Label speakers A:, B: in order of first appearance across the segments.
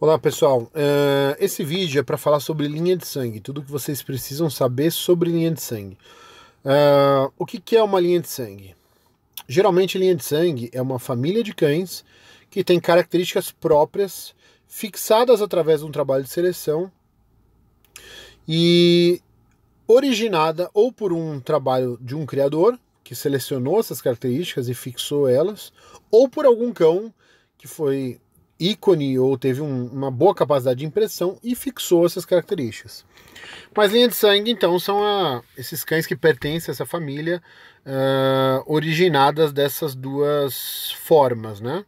A: Olá pessoal, uh, esse vídeo é para falar sobre linha de sangue, tudo que vocês precisam saber sobre linha de sangue. Uh, o que, que, é uma linha de sangue? Geralmente linha de sangue é uma família de cães que tem características próprias, fixadas através de um trabalho de seleção e originada ou por um trabalho de um criador que selecionou essas características e fixou elas, ou por algum cão que foi ícone ou teve um, uma boa capacidade de impressão e fixou essas características. Mas linha de sangue, então, são a, esses cães que pertencem a essa família, uh, originadas dessas duas formas, né?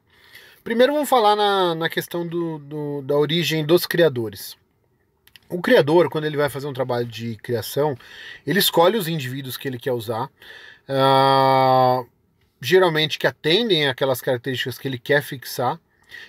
A: Primeiro vamos falar na, na questão do, do, da origem dos criadores. O criador, quando ele vai fazer um trabalho de criação, ele escolhe os indivíduos que ele quer usar, uh, geralmente que atendem aquelas características que ele quer fixar,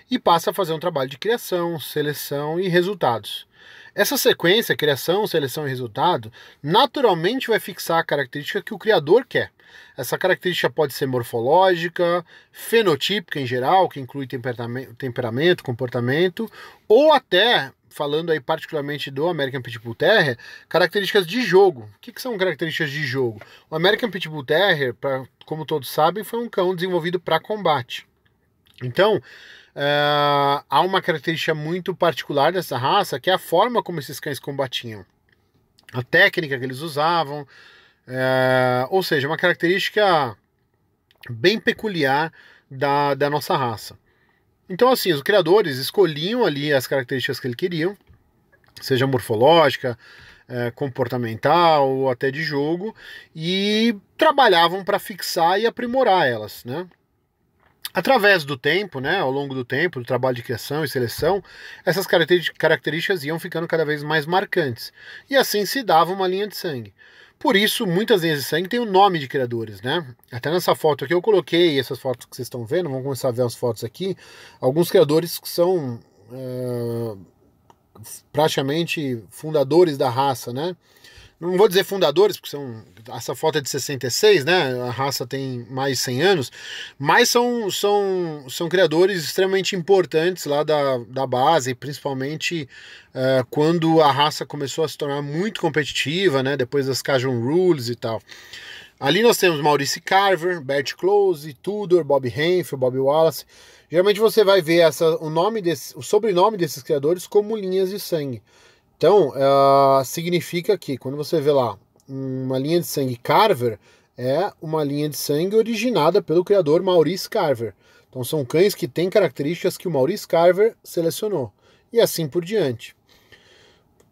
A: e passa a fazer um trabalho de criação, seleção e resultados. Essa sequência, criação, seleção e resultado, naturalmente vai fixar a característica que o criador quer. Essa característica pode ser morfológica, fenotípica em geral, que inclui temperamento, comportamento, ou até, falando aí particularmente do American Pitbull Terrier, características de jogo. O que, que são características de jogo? O American Pitbull Terrier, pra, como todos sabem, foi um cão desenvolvido para combate. Então, eh, há uma característica muito particular dessa raça, que é a forma como esses cães combatiam, a técnica que eles usavam, eh, ou seja, uma característica bem peculiar da, da nossa raça. Então, assim, os criadores escolhiam ali as características que eles queriam, seja morfológica, eh, comportamental ou até de jogo, e trabalhavam para fixar e aprimorar elas, né? Através do tempo, né, ao longo do tempo, do trabalho de criação e seleção, essas características iam ficando cada vez mais marcantes. E assim se dava uma linha de sangue. Por isso, muitas linhas de sangue têm o nome de criadores, né? Até nessa foto aqui eu coloquei essas fotos que vocês estão vendo, vamos começar a ver as fotos aqui. Alguns criadores que são uh, praticamente fundadores da raça, né? não vou dizer fundadores, porque são essa foto é de 66, né? A raça tem mais 100 anos, mas são são são criadores extremamente importantes lá da, da base, principalmente uh, quando a raça começou a se tornar muito competitiva, né? Depois das Cajun Rules e tal. Ali nós temos Maurice Carver, Bert Close, Tudor, Bob Hanfield, Bob Wallace. Geralmente você vai ver essa, o nome desse, o sobrenome desses criadores como linhas de sangue. Então, uh, significa que quando você vê lá uma linha de sangue Carver, é uma linha de sangue originada pelo criador Maurice Carver. Então, são cães que têm características que o Maurice Carver selecionou. E assim por diante.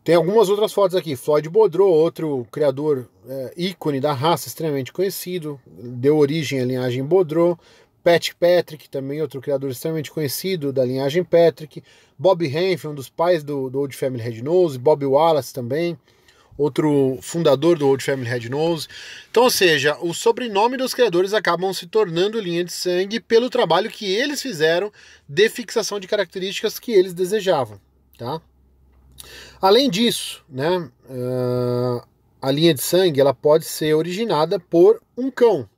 A: Tem algumas outras fotos aqui. Floyd Baudreau, outro criador é, ícone da raça, extremamente conhecido, deu origem à linhagem Baudreau. Pat Patrick, também outro criador extremamente conhecido da linhagem Patrick, Bob Hanf, um dos pais do, do Old Family Red Nose, Bob Wallace também, outro fundador do Old Family Red Nose. Então, ou seja, o sobrenome dos criadores acabam se tornando linha de sangue pelo trabalho que eles fizeram de fixação de características que eles desejavam, tá? Além disso, né, ah, a linha de sangue ela pode ser originada por um cão,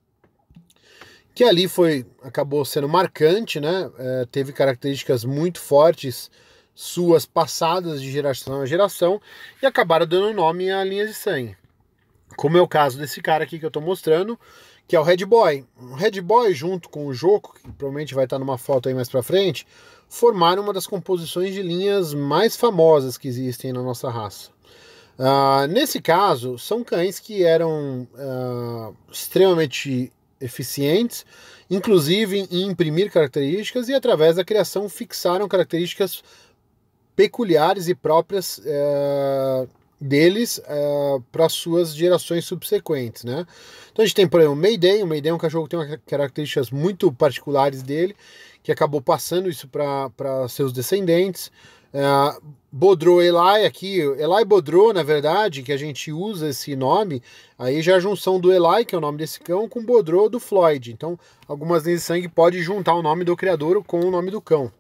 A: que ali foi acabou sendo marcante, né? É, teve características muito fortes suas passadas de geração a geração e acabaram dando nome a linhas de sangue. Como é o caso desse cara aqui que eu estou mostrando, que é o Red Boy. O Red Boy junto com o Joco, que provavelmente vai estar numa foto aí mais para frente, formaram uma das composições de linhas mais famosas que existem na nossa raça. Uh, nesse caso, são cães que eram uh, extremamente eficientes, inclusive em imprimir características, e através da criação fixaram características peculiares e próprias é, deles é, para suas gerações subsequentes. Né? Então a gente tem, por exemplo, o Mayday. O Mayday é um cachorro que tem características muito particulares dele, que acabou passando isso para seus descendentes. É, Bodro Elai aqui, Elai Bodro, na verdade, que a gente usa esse nome, aí já é a junção do Elai, que é o nome desse cão, com Bodro do Floyd. Então, algumas linhas de sangue pode juntar o nome do criador com o nome do cão.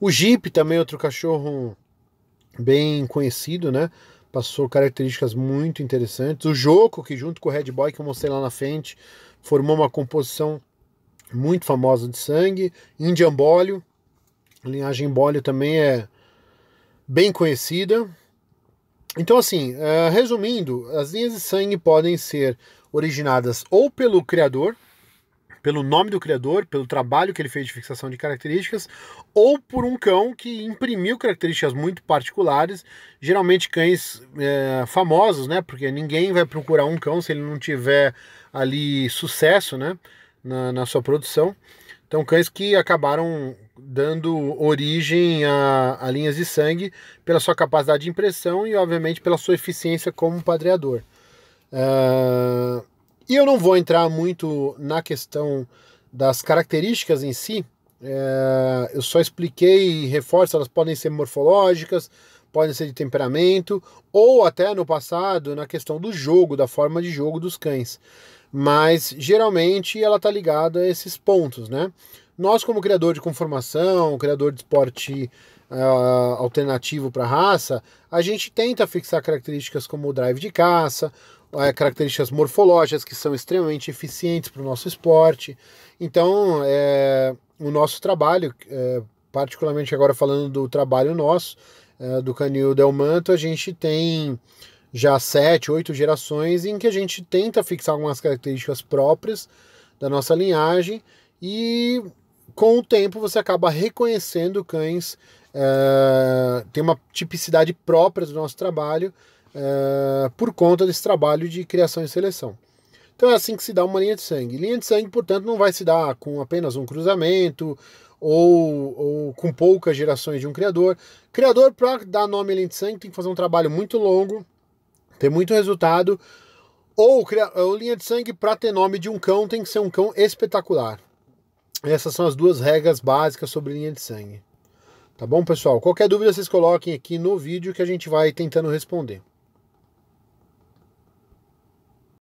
A: O Jeep também outro cachorro bem conhecido, né? Passou características muito interessantes. O Joco, que junto com o Red Boy que eu mostrei lá na frente, formou uma composição muito famosa de sangue. Indian Bolio, a linhagem Bollio também é bem conhecida. Então, assim, eh, resumindo, as linhas de sangue podem ser originadas ou pelo criador, pelo nome do criador, pelo trabalho que ele fez de fixação de características, ou por um cão que imprimiu características muito particulares, geralmente cães é, famosos, né? Porque ninguém vai procurar um cão se ele não tiver ali sucesso, né? Na, na sua produção. Então, cães que acabaram dando origem a, a, linhas de sangue pela sua capacidade de impressão e, obviamente, pela sua eficiência como padreador. Uh, e eu não vou entrar muito na questão das características em si, eh, eu só expliquei e reforço, elas podem ser morfológicas, podem ser de temperamento, ou até no passado na questão do jogo, da forma de jogo dos cães mas geralmente ela está ligada a esses pontos, né? Nós, como criador de conformação, criador de esporte uh, alternativo para raça, a gente tenta fixar características como o drive de caça, uh, características morfológicas que são extremamente eficientes para o nosso esporte. Então, é, o nosso trabalho, é, particularmente agora falando do trabalho nosso, é, do Canil Del Manto, a gente tem já sete, oito gerações em que a gente tenta fixar algumas características próprias da nossa linhagem e com o tempo você acaba reconhecendo cães, é, tem uma tipicidade própria do nosso trabalho é, por conta desse trabalho de criação e seleção. Então é assim que se dá uma linha de sangue. Linha de sangue, portanto, não vai se dar com apenas um cruzamento ou, ou com poucas gerações de um criador. Criador, para dar nome à linha de sangue, tem que fazer um trabalho muito longo, ter muito resultado. Ou, ou linha de sangue, para ter nome de um cão, tem que ser um cão espetacular. Essas são as duas regras básicas sobre linha de sangue. Tá bom, pessoal? Qualquer dúvida vocês coloquem aqui no vídeo que a gente vai tentando responder.